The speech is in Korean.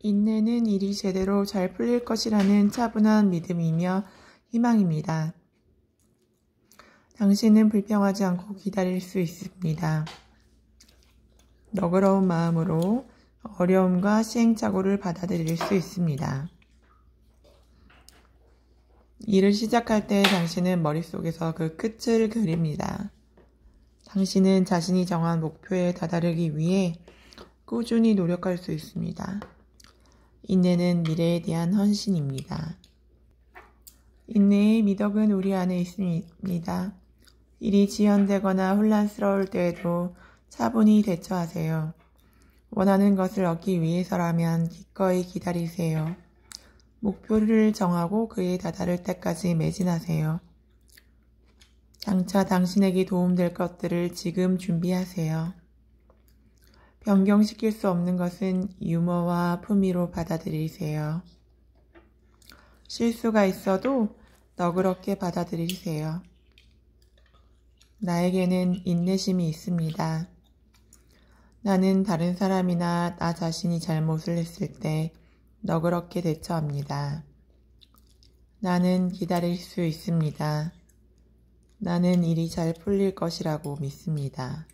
인내는 일이 제대로 잘 풀릴 것이라는 차분한 믿음이며 희망입니다. 당신은 불평하지 않고 기다릴 수 있습니다. 너그러운 마음으로 어려움과 시행착오를 받아들일 수 있습니다. 일을 시작할 때 당신은 머릿속에서 그 끝을 그립니다. 당신은 자신이 정한 목표에 다다르기 위해 꾸준히 노력할 수 있습니다. 인내는 미래에 대한 헌신입니다. 인내의 미덕은 우리 안에 있습니다. 일이 지연되거나 혼란스러울 때에도 차분히 대처하세요. 원하는 것을 얻기 위해서라면 기꺼이 기다리세요. 목표를 정하고 그에 다다를 때까지 매진하세요. 장차 당신에게 도움될 것들을 지금 준비하세요. 변경시킬 수 없는 것은 유머와 품위로 받아들이세요. 실수가 있어도 너그럽게 받아들이세요. 나에게는 인내심이 있습니다. 나는 다른 사람이나 나 자신이 잘못을 했을 때 너그럽게 대처합니다. 나는 기다릴 수 있습니다. 나는 일이 잘 풀릴 것이라고 믿습니다.